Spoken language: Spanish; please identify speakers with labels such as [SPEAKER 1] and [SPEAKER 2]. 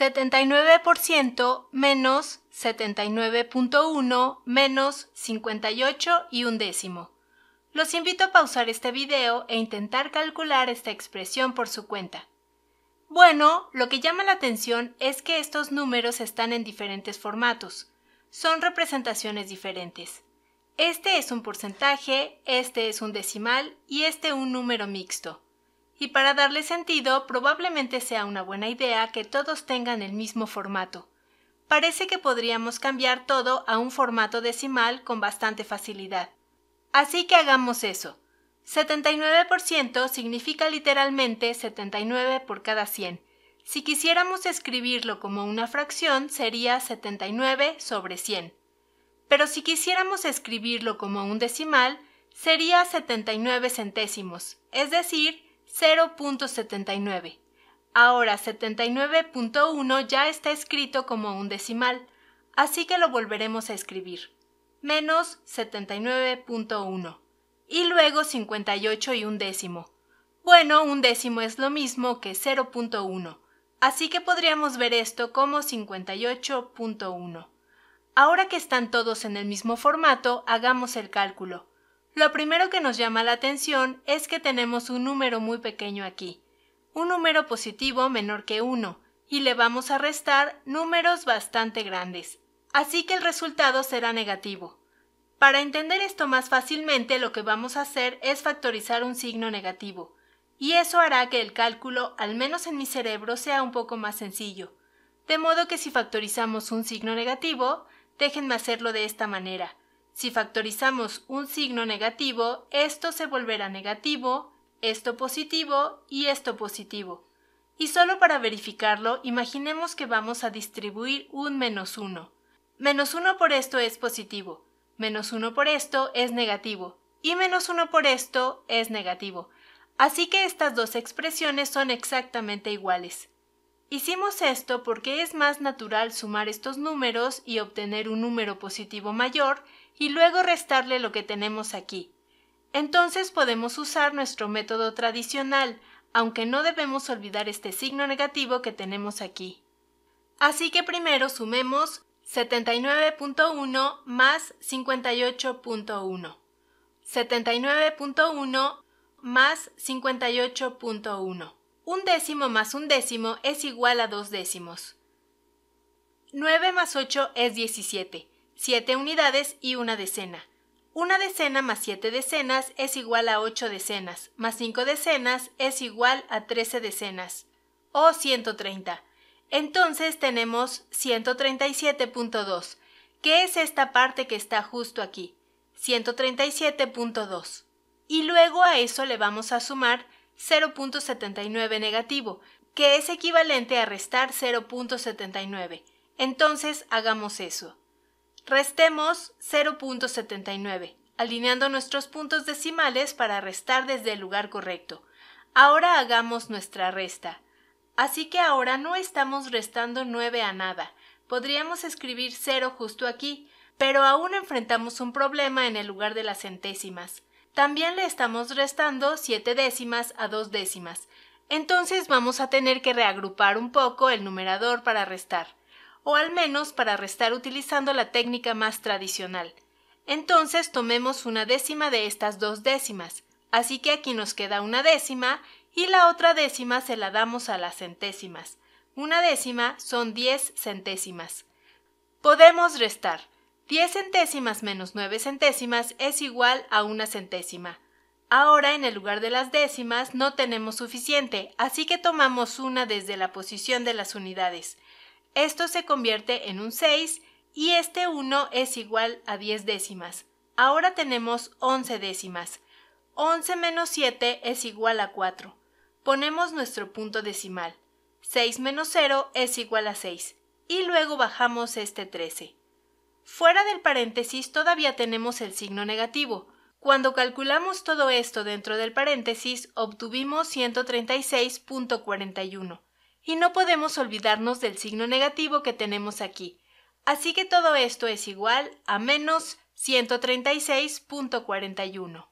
[SPEAKER 1] 79% menos 79.1 menos 58 y un décimo. Los invito a pausar este video e intentar calcular esta expresión por su cuenta. Bueno, lo que llama la atención es que estos números están en diferentes formatos. Son representaciones diferentes. Este es un porcentaje, este es un decimal y este un número mixto y para darle sentido probablemente sea una buena idea que todos tengan el mismo formato. Parece que podríamos cambiar todo a un formato decimal con bastante facilidad. Así que hagamos eso. 79% significa literalmente 79 por cada 100. Si quisiéramos escribirlo como una fracción, sería 79 sobre 100. Pero si quisiéramos escribirlo como un decimal, sería 79 centésimos, es decir, 0.79. Ahora 79.1 ya está escrito como un decimal, así que lo volveremos a escribir. Menos 79.1. Y luego 58 y un décimo. Bueno, un décimo es lo mismo que 0.1, así que podríamos ver esto como 58.1. Ahora que están todos en el mismo formato, hagamos el cálculo. Lo primero que nos llama la atención es que tenemos un número muy pequeño aquí, un número positivo menor que 1, y le vamos a restar números bastante grandes, así que el resultado será negativo. Para entender esto más fácilmente lo que vamos a hacer es factorizar un signo negativo, y eso hará que el cálculo, al menos en mi cerebro, sea un poco más sencillo. De modo que si factorizamos un signo negativo, déjenme hacerlo de esta manera. Si factorizamos un signo negativo, esto se volverá negativo, esto positivo y esto positivo. Y solo para verificarlo, imaginemos que vamos a distribuir un menos 1. Menos 1 por esto es positivo, menos 1 por esto es negativo, y menos 1 por esto es negativo. Así que estas dos expresiones son exactamente iguales. Hicimos esto porque es más natural sumar estos números y obtener un número positivo mayor y luego restarle lo que tenemos aquí. Entonces podemos usar nuestro método tradicional, aunque no debemos olvidar este signo negativo que tenemos aquí. Así que primero sumemos 79.1 más 58.1. 79.1 más 58.1. Un décimo más un décimo es igual a dos décimos. 9 más 8 es 17, 7 unidades y una decena. Una decena más 7 decenas es igual a 8 decenas, más 5 decenas es igual a 13 decenas, o 130. Entonces tenemos 137.2, que es esta parte que está justo aquí, 137.2. Y luego a eso le vamos a sumar 0.79 negativo, que es equivalente a restar 0.79. Entonces hagamos eso. Restemos 0.79, alineando nuestros puntos decimales para restar desde el lugar correcto. Ahora hagamos nuestra resta. Así que ahora no estamos restando 9 a nada. Podríamos escribir 0 justo aquí, pero aún enfrentamos un problema en el lugar de las centésimas. También le estamos restando 7 décimas a 2 décimas. Entonces vamos a tener que reagrupar un poco el numerador para restar, o al menos para restar utilizando la técnica más tradicional. Entonces tomemos una décima de estas dos décimas, así que aquí nos queda una décima y la otra décima se la damos a las centésimas. Una décima son 10 centésimas. Podemos restar. 10 centésimas menos 9 centésimas es igual a una centésima. Ahora en el lugar de las décimas no tenemos suficiente, así que tomamos una desde la posición de las unidades. Esto se convierte en un 6 y este 1 es igual a 10 décimas. Ahora tenemos 11 décimas. 11 menos 7 es igual a 4. Ponemos nuestro punto decimal. 6 menos 0 es igual a 6. Y luego bajamos este 13. Fuera del paréntesis todavía tenemos el signo negativo. Cuando calculamos todo esto dentro del paréntesis, obtuvimos 136.41. Y no podemos olvidarnos del signo negativo que tenemos aquí. Así que todo esto es igual a menos 136.41.